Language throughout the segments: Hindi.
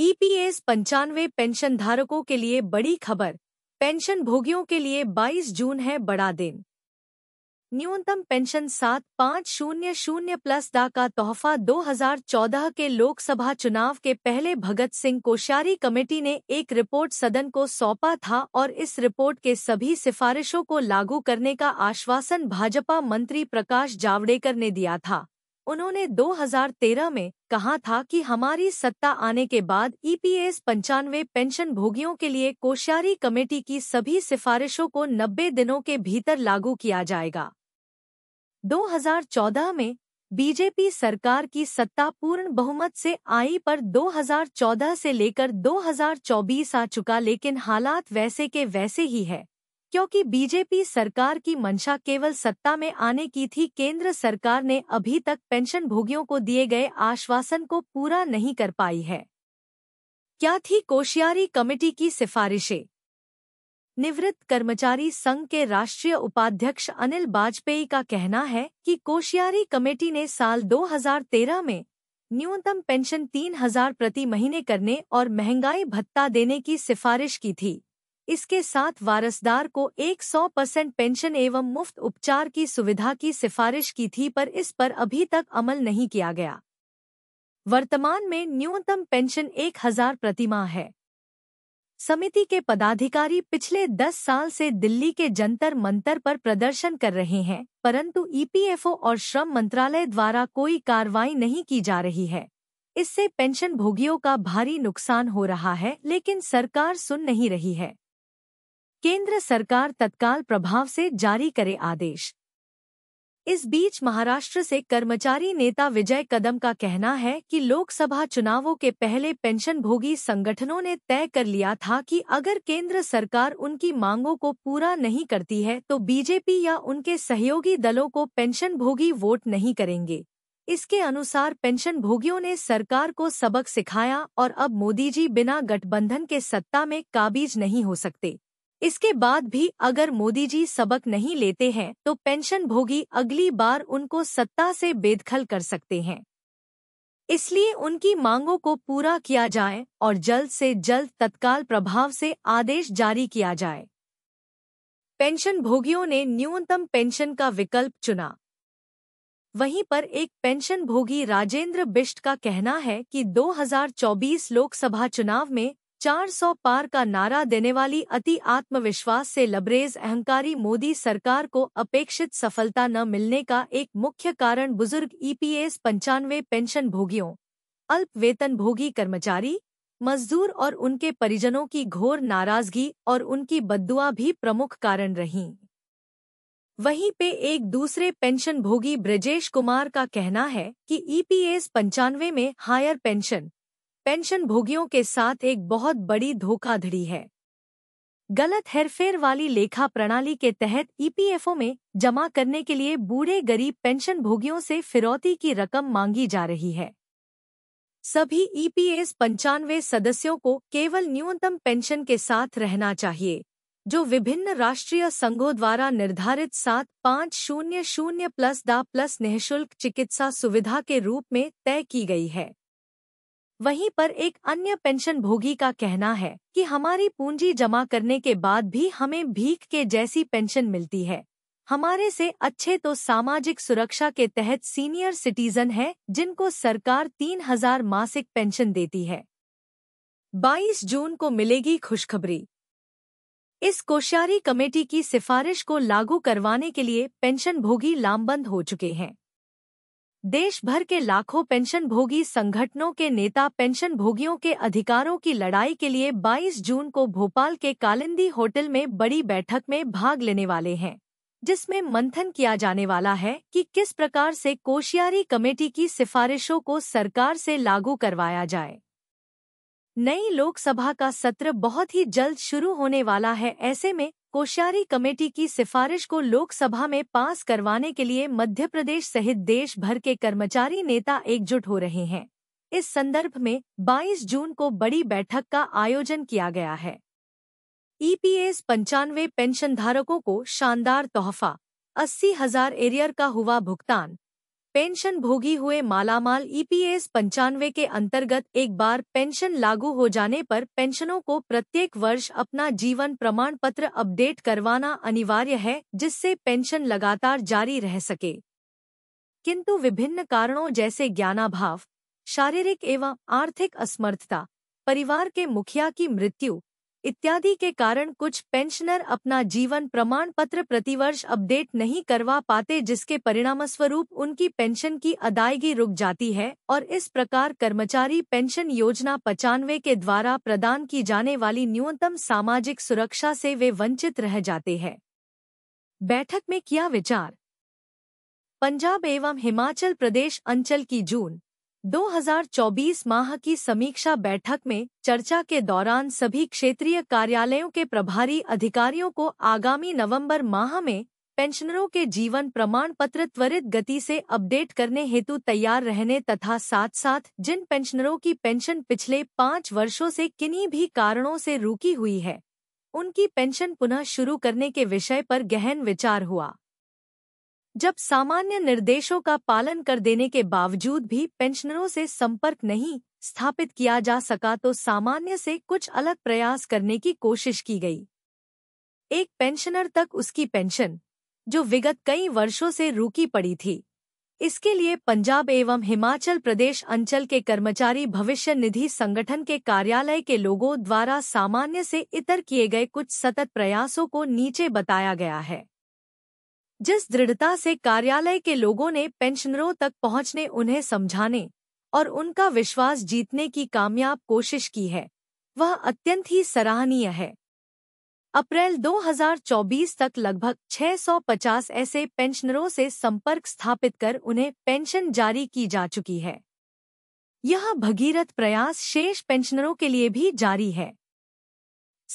ईपीएस पंचानवे पेंशन धारकों के लिए बड़ी खबर पेंशन भोगियों के लिए 22 जून है बड़ा दिन न्यूनतम पेंशन सात पाँच शून्य शून्य प्लस दा का तोहफा 2014 के लोकसभा चुनाव के पहले भगत सिंह कोश्यारी कमेटी ने एक रिपोर्ट सदन को सौंपा था और इस रिपोर्ट के सभी सिफारिशों को लागू करने का आश्वासन भाजपा मंत्री प्रकाश जावड़ेकर ने दिया था उन्होंने 2013 में कहा था कि हमारी सत्ता आने के बाद ईपीएस पंचानवे पेंशन भोगियों के लिए कोश्यारी कमेटी की सभी सिफारिशों को 90 दिनों के भीतर लागू किया जाएगा 2014 में बीजेपी सरकार की सत्ता पूर्ण बहुमत से आई पर 2014 से लेकर 2024 आ चुका लेकिन हालात वैसे के वैसे ही है क्योंकि बीजेपी सरकार की मंशा केवल सत्ता में आने की थी केंद्र सरकार ने अभी तक पेंशन भोगियों को दिए गए आश्वासन को पूरा नहीं कर पाई है क्या थी कोशियारी कमेटी की सिफारिशें निवृत्त कर्मचारी संघ के राष्ट्रीय उपाध्यक्ष अनिल बाजपेयी का कहना है कि कोशियारी कमेटी ने साल 2013 में न्यूनतम पेंशन 3000 प्रति महीने करने और महंगाई भत्ता देने की सिफारिश की थी इसके साथ वारसदार को 100 परसेंट पेंशन एवं मुफ्त उपचार की सुविधा की सिफारिश की थी पर इस पर अभी तक अमल नहीं किया गया वर्तमान में न्यूनतम पेंशन 1000 प्रतिमा है समिति के पदाधिकारी पिछले 10 साल से दिल्ली के जंतर मंतर पर प्रदर्शन कर रहे हैं परंतु ईपीएफओ और श्रम मंत्रालय द्वारा कोई कार्रवाई नहीं की जा रही है इससे पेंशन भोगियों का भारी नुकसान हो रहा है लेकिन सरकार सुन नहीं रही है केंद्र सरकार तत्काल प्रभाव से जारी करे आदेश इस बीच महाराष्ट्र से कर्मचारी नेता विजय कदम का कहना है कि लोकसभा चुनावों के पहले पेंशनभोगी संगठनों ने तय कर लिया था कि अगर केंद्र सरकार उनकी मांगों को पूरा नहीं करती है तो बीजेपी या उनके सहयोगी दलों को पेंशनभोगी वोट नहीं करेंगे इसके अनुसार पेंशनभोगियों ने सरकार को सबक सिखाया और अब मोदी जी बिना गठबंधन के सत्ता में काबिज नहीं हो सकते इसके बाद भी अगर मोदी जी सबक नहीं लेते हैं तो पेंशन भोगी अगली बार उनको सत्ता से बेदखल कर सकते हैं इसलिए उनकी मांगों को पूरा किया जाए और जल्द से जल्द तत्काल प्रभाव से आदेश जारी किया जाए पेंशन भोगियों ने न्यूनतम पेंशन का विकल्प चुना वहीं पर एक पेंशन भोगी राजेंद्र बिष्ट का कहना है कि 2024 लोकसभा चुनाव में 400 पार का नारा देने वाली अति आत्मविश्वास से लबरेज अहंकारी मोदी सरकार को अपेक्षित सफलता न मिलने का एक मुख्य कारण बुजुर्ग ईपीएस e पंचानवे पेंशन भोगियों अल्प वेतन भोगी कर्मचारी मजदूर और उनके परिजनों की घोर नाराजगी और उनकी बदुआ भी प्रमुख कारण रहीं वहीं पे एक दूसरे पेंशन भोगी ब्रजेश कुमार का कहना है कि ईपीएस e पंचानवे में हायर पेंशन पेंशन भोगियों के साथ एक बहुत बड़ी धोखाधड़ी है गलत हेरफेर वाली लेखा प्रणाली के तहत ईपीएफओ में जमा करने के लिए बूढ़े गरीब पेंशन भोगियों से फिरौती की रकम मांगी जा रही है सभी ईपीएस पंचानवे सदस्यों को केवल न्यूनतम पेंशन के साथ रहना चाहिए जो विभिन्न राष्ट्रीय संघों द्वारा निर्धारित सात पाँच शून्य शून्य प्लस दा प्लस निःशुल्क चिकित्सा सुविधा के रूप में तय की गई है वहीं पर एक अन्य पेंशन भोगी का कहना है कि हमारी पूंजी जमा करने के बाद भी हमें भीख के जैसी पेंशन मिलती है हमारे से अच्छे तो सामाजिक सुरक्षा के तहत सीनियर सिटीजन हैं जिनको सरकार तीन हजार मासिक पेंशन देती है 22 जून को मिलेगी खुशखबरी इस कोश्यारी कमेटी की सिफारिश को लागू करवाने के लिए पेंशन भोगी लामबंद हो चुके हैं देश भर के लाखों पेंशनभोगी संगठनों के नेता पेंशनभोगियों के अधिकारों की लड़ाई के लिए 22 जून को भोपाल के कालिंदी होटल में बड़ी बैठक में भाग लेने वाले हैं जिसमें मंथन किया जाने वाला है कि किस प्रकार से कोशियारी कमेटी की सिफारिशों को सरकार से लागू करवाया जाए नई लोकसभा का सत्र बहुत ही जल्द शुरू होने वाला है ऐसे में कोश्यारी कमेटी की सिफारिश को लोकसभा में पास करवाने के लिए मध्य प्रदेश सहित देश भर के कर्मचारी नेता एकजुट हो रहे हैं इस संदर्भ में 22 जून को बड़ी बैठक का आयोजन किया गया है ईपीएस पंचानवे पेंशनधारकों को शानदार तोहफा अस्सी हजार एरियर का हुआ भुगतान पेंशन भोगी हुए मालामाल ईपीएस e पंचानवे के अंतर्गत एक बार पेंशन लागू हो जाने पर पेंशनों को प्रत्येक वर्ष अपना जीवन प्रमाण पत्र अपडेट करवाना अनिवार्य है जिससे पेंशन लगातार जारी रह सके किंतु विभिन्न कारणों जैसे ज्ञानाभाव शारीरिक एवं आर्थिक असमर्थता परिवार के मुखिया की मृत्यु इत्यादि के कारण कुछ पेंशनर अपना जीवन प्रमाण पत्र प्रतिवर्ष अपडेट नहीं करवा पाते जिसके परिणामस्वरूप उनकी पेंशन की अदायगी रुक जाती है और इस प्रकार कर्मचारी पेंशन योजना पचानवे के द्वारा प्रदान की जाने वाली न्यूनतम सामाजिक सुरक्षा से वे वंचित रह जाते हैं बैठक में किया विचार पंजाब एवं हिमाचल प्रदेश अंचल की जून 2024 माह की समीक्षा बैठक में चर्चा के दौरान सभी क्षेत्रीय कार्यालयों के प्रभारी अधिकारियों को आगामी नवंबर माह में पेंशनरों के जीवन प्रमाण पत्र त्वरित गति से अपडेट करने हेतु तैयार रहने तथा साथ साथ जिन पेंशनरों की पेंशन पिछले पाँच वर्षों से किन्हीं भी कारणों से रुकी हुई है उनकी पेंशन पुनः शुरू करने के विषय पर गहन विचार हुआ जब सामान्य निर्देशों का पालन कर देने के बावजूद भी पेंशनरों से संपर्क नहीं स्थापित किया जा सका तो सामान्य से कुछ अलग प्रयास करने की कोशिश की गई एक पेंशनर तक उसकी पेंशन जो विगत कई वर्षों से रूकी पड़ी थी इसके लिए पंजाब एवं हिमाचल प्रदेश अंचल के कर्मचारी भविष्य निधि संगठन के कार्यालय के लोगों द्वारा सामान्य से इतर किए गए कुछ सतत प्रयासों को नीचे बताया गया है जिस दृढ़ता से कार्यालय के लोगों ने पेंशनरों तक पहुंचने उन्हें समझाने और उनका विश्वास जीतने की कामयाब कोशिश की है वह अत्यंत ही सराहनीय है अप्रैल 2024 तक लगभग 650 ऐसे पेंशनरों से संपर्क स्थापित कर उन्हें पेंशन जारी की जा चुकी है यह भगीरथ प्रयास शेष पेंशनरों के लिए भी जारी है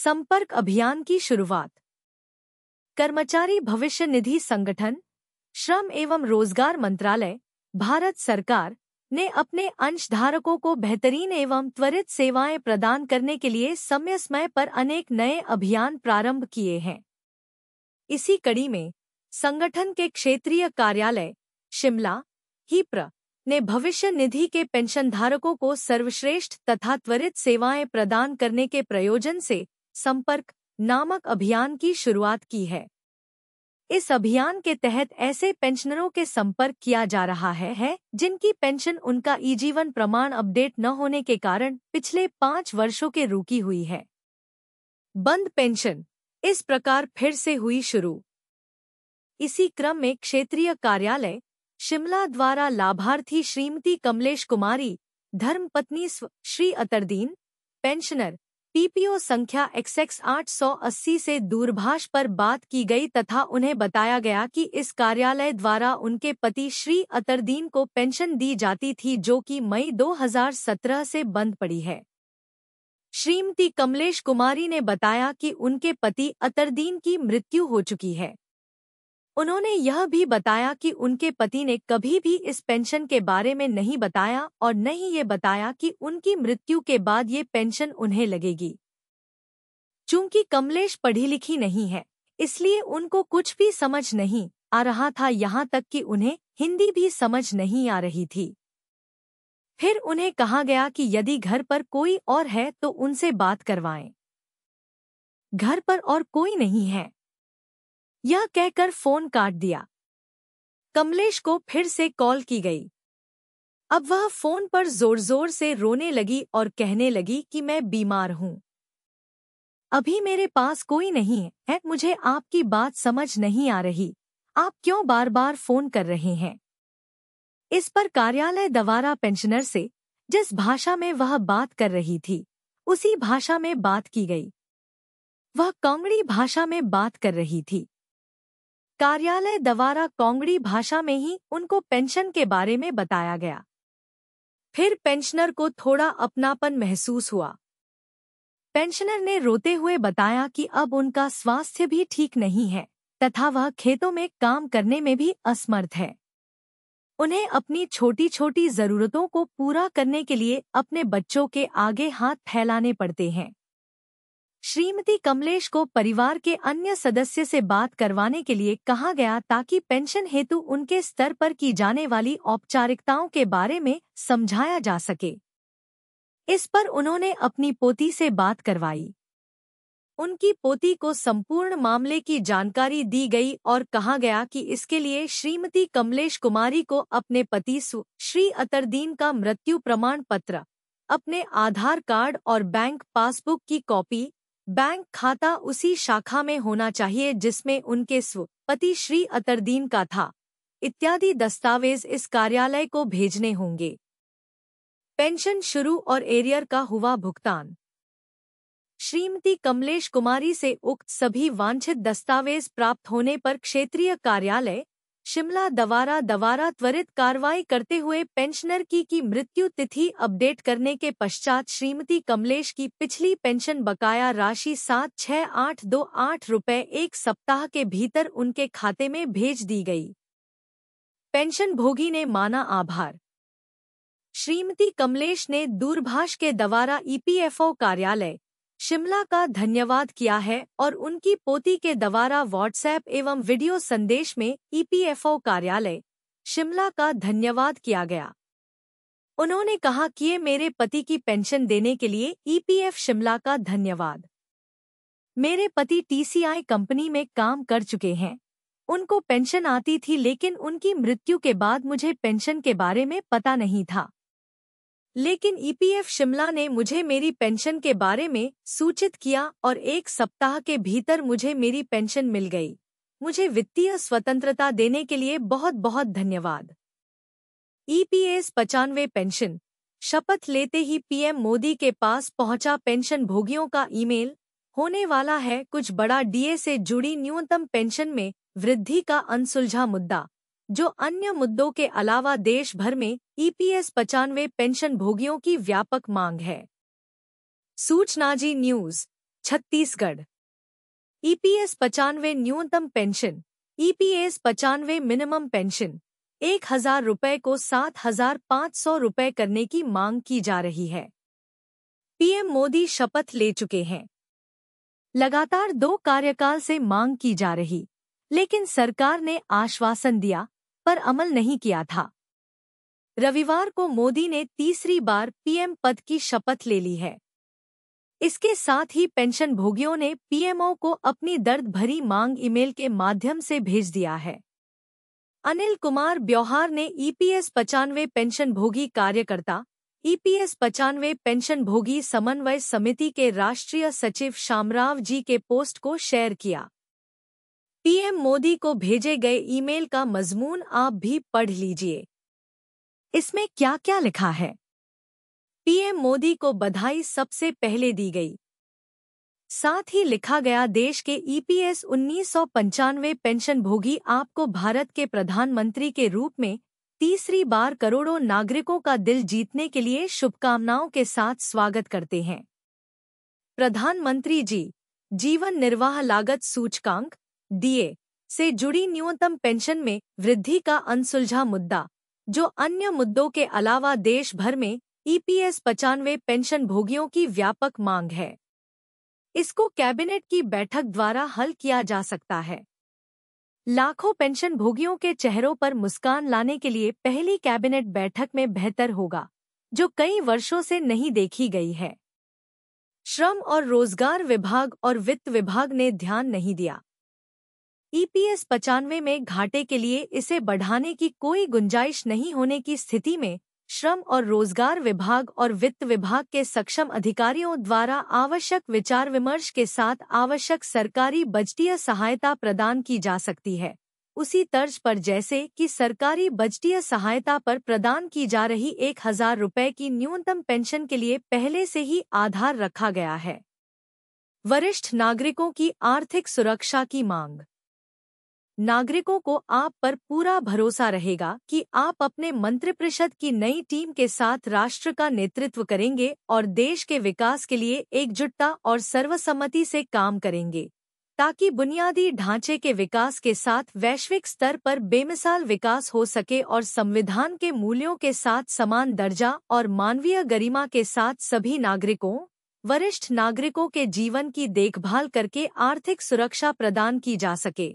संपर्क अभियान की शुरुआत कर्मचारी भविष्य निधि संगठन श्रम एवं रोजगार मंत्रालय भारत सरकार ने अपने अंशधारकों को बेहतरीन एवं त्वरित सेवाएं प्रदान करने के लिए समय समय पर अनेक नए अभियान प्रारंभ किए हैं इसी कड़ी में संगठन के क्षेत्रीय कार्यालय शिमला हीप्र ने भविष्य निधि के पेंशनधारकों को सर्वश्रेष्ठ तथा त्वरित सेवाएं प्रदान करने के प्रयोजन से संपर्क नामक अभियान की शुरुआत की है इस अभियान के तहत ऐसे पेंशनरों के संपर्क किया जा रहा है, है जिनकी पेंशन उनका ई जीवन प्रमाण अपडेट न होने के कारण पिछले पाँच वर्षों के रुकी हुई है बंद पेंशन इस प्रकार फिर से हुई शुरू इसी क्रम में क्षेत्रीय कार्यालय शिमला द्वारा लाभार्थी श्रीमती कमलेश कुमारी धर्मपत्नी श्री अतरदीन पेंशनर पीपीओ संख्या एक्सएक्स अस्सी से दूरभाष पर बात की गई तथा उन्हें बताया गया कि इस कार्यालय द्वारा उनके पति श्री अतरदीन को पेंशन दी जाती थी जो कि मई 2017 से बंद पड़ी है श्रीमती कमलेश कुमारी ने बताया कि उनके पति अतरदीन की मृत्यु हो चुकी है उन्होंने यह भी बताया कि उनके पति ने कभी भी इस पेंशन के बारे में नहीं बताया और न ही ये बताया कि उनकी मृत्यु के बाद ये पेंशन उन्हें लगेगी चूंकि कमलेश पढ़ी लिखी नहीं है इसलिए उनको कुछ भी समझ नहीं आ रहा था यहाँ तक कि उन्हें हिंदी भी समझ नहीं आ रही थी फिर उन्हें कहा गया कि यदि घर पर कोई और है तो उनसे बात करवाएं। घर पर और कोई नहीं है यह कहकर फोन काट दिया कमलेश को फिर से कॉल की गई अब वह फोन पर जोर जोर से रोने लगी और कहने लगी कि मैं बीमार हूं अभी मेरे पास कोई नहीं है मुझे आपकी बात समझ नहीं आ रही आप क्यों बार बार फोन कर रहे हैं इस पर कार्यालय दवारा पेंशनर से जिस भाषा में वह बात कर रही थी उसी भाषा में बात की गई वह कांगड़ी भाषा में बात कर रही थी कार्यालय द्वारा कोंगड़ी भाषा में ही उनको पेंशन के बारे में बताया गया फिर पेंशनर को थोड़ा अपनापन महसूस हुआ पेंशनर ने रोते हुए बताया कि अब उनका स्वास्थ्य भी ठीक नहीं है तथा वह खेतों में काम करने में भी असमर्थ है उन्हें अपनी छोटी छोटी जरूरतों को पूरा करने के लिए अपने बच्चों के आगे हाथ फैलाने पड़ते हैं श्रीमती कमलेश को परिवार के अन्य सदस्य से बात करवाने के लिए कहा गया ताकि पेंशन हेतु उनके स्तर पर की जाने वाली औपचारिकताओं के बारे में समझाया जा सके इस पर उन्होंने अपनी पोती से बात करवाई उनकी पोती को संपूर्ण मामले की जानकारी दी गई और कहा गया कि इसके लिए श्रीमती कमलेश कुमारी को अपने पति श्री अतरदीन का मृत्यु प्रमाण पत्र अपने आधार कार्ड और बैंक पासबुक की कॉपी बैंक खाता उसी शाखा में होना चाहिए जिसमें उनके स्व पति श्री अतरदीन का था इत्यादि दस्तावेज इस कार्यालय को भेजने होंगे पेंशन शुरू और एरियर का हुआ भुगतान श्रीमती कमलेश कुमारी से उक्त सभी वांछित दस्तावेज प्राप्त होने पर क्षेत्रीय कार्यालय शिमला दवारा दवारा त्वरित कार्रवाई करते हुए पेंशनर की की मृत्यु तिथि अपडेट करने के पश्चात श्रीमती कमलेश की पिछली पेंशन बकाया राशि सात छः आठ दो आठ रुपये एक सप्ताह के भीतर उनके खाते में भेज दी गई पेंशन भोगी ने माना आभार श्रीमती कमलेश ने दूरभाष के द्वारा ईपीएफओ कार्यालय शिमला का धन्यवाद किया है और उनकी पोती के द्वारा व्हाट्सएप एवं वीडियो संदेश में ईपीएफओ e कार्यालय शिमला का धन्यवाद किया गया उन्होंने कहा कि ये मेरे पति की पेंशन देने के लिए ईपीएफ e शिमला का धन्यवाद मेरे पति टीसीआई कंपनी में काम कर चुके हैं उनको पेंशन आती थी लेकिन उनकी मृत्यु के बाद मुझे पेंशन के बारे में पता नहीं था लेकिन ईपीएफ e शिमला ने मुझे मेरी पेंशन के बारे में सूचित किया और एक सप्ताह के भीतर मुझे मेरी पेंशन मिल गई मुझे वित्तीय स्वतंत्रता देने के लिए बहुत बहुत धन्यवाद ईपीएस e पचानवे पेंशन शपथ लेते ही पीएम मोदी के पास पहुंचा पेंशन भोगियों का ईमेल होने वाला है कुछ बड़ा डीए से जुड़ी न्यूनतम पेंशन में वृद्धि का अनसुलझा मुद्दा जो अन्य मुद्दों के अलावा देश भर में ईपीएस e पचानवे पेंशन भोगियों की व्यापक मांग है Suchnaji news Chhattisgarh EPS e पचानवे न्यूनतम पेंशन ईपीएस e पचानवे मिनिमम पेंशन एक हजार रुपये को सात हजार पाँच सौ रुपये करने की मांग की जा रही है पीएम मोदी शपथ ले चुके हैं लगातार दो कार्यकाल से मांग की जा रही लेकिन सरकार ने आश्वासन दिया पर अमल नहीं किया था रविवार को मोदी ने तीसरी बार पीएम पद की शपथ ले ली है इसके साथ ही पेंशन भोगियों ने पीएमओ को अपनी दर्द भरी मांग ईमेल के माध्यम से भेज दिया है अनिल कुमार ब्यौहार ने ईपीएस पचानवे पेंशन भोगी कार्यकर्ता ईपीएस पचानवे पेंशन भोगी समन्वय समिति के राष्ट्रीय सचिव शामराव जी के पोस्ट को शेयर किया पीएम मोदी को भेजे गए ईमेल का मजमून आप भी पढ़ लीजिए इसमें क्या क्या लिखा है पीएम मोदी को बधाई सबसे पहले दी गई साथ ही लिखा गया देश के ईपीएस e उन्नीस पेंशन भोगी आपको भारत के प्रधानमंत्री के रूप में तीसरी बार करोड़ों नागरिकों का दिल जीतने के लिए शुभकामनाओं के साथ स्वागत करते हैं प्रधानमंत्री जी जीवन निर्वाह लागत सूचकांक डीए से जुड़ी न्यूनतम पेंशन में वृद्धि का अनसुलझा मुद्दा जो अन्य मुद्दों के अलावा देश भर में ईपीएस e पचानवे पेंशन भोगियों की व्यापक मांग है इसको कैबिनेट की बैठक द्वारा हल किया जा सकता है लाखों पेंशन भोगियों के चेहरों पर मुस्कान लाने के लिए पहली कैबिनेट बैठक में बेहतर होगा जो कई वर्षों से नहीं देखी गई है श्रम और रोजगार विभाग और वित्त विभाग ने ध्यान नहीं दिया ईपीएस e पचानवे में घाटे के लिए इसे बढ़ाने की कोई गुंजाइश नहीं होने की स्थिति में श्रम और रोजगार विभाग और वित्त विभाग के सक्षम अधिकारियों द्वारा आवश्यक विचार विमर्श के साथ आवश्यक सरकारी बजटीय सहायता प्रदान की जा सकती है उसी तर्ज पर जैसे कि सरकारी बजटीय सहायता पर प्रदान की जा रही एक हजार रुपये की न्यूनतम पेंशन के लिए पहले से ही आधार रखा गया है वरिष्ठ नागरिकों की आर्थिक सुरक्षा की मांग नागरिकों को आप पर पूरा भरोसा रहेगा कि आप अपने मंत्रिपरिषद की नई टीम के साथ राष्ट्र का नेतृत्व करेंगे और देश के विकास के लिए एकजुटता और सर्वसम्मति से काम करेंगे ताकि बुनियादी ढांचे के विकास के साथ वैश्विक स्तर पर बेमिसाल विकास हो सके और संविधान के मूल्यों के साथ समान दर्जा और मानवीय गरिमा के साथ सभी नागरिकों वरिष्ठ नागरिकों के जीवन की देखभाल करके आर्थिक सुरक्षा प्रदान की जा सके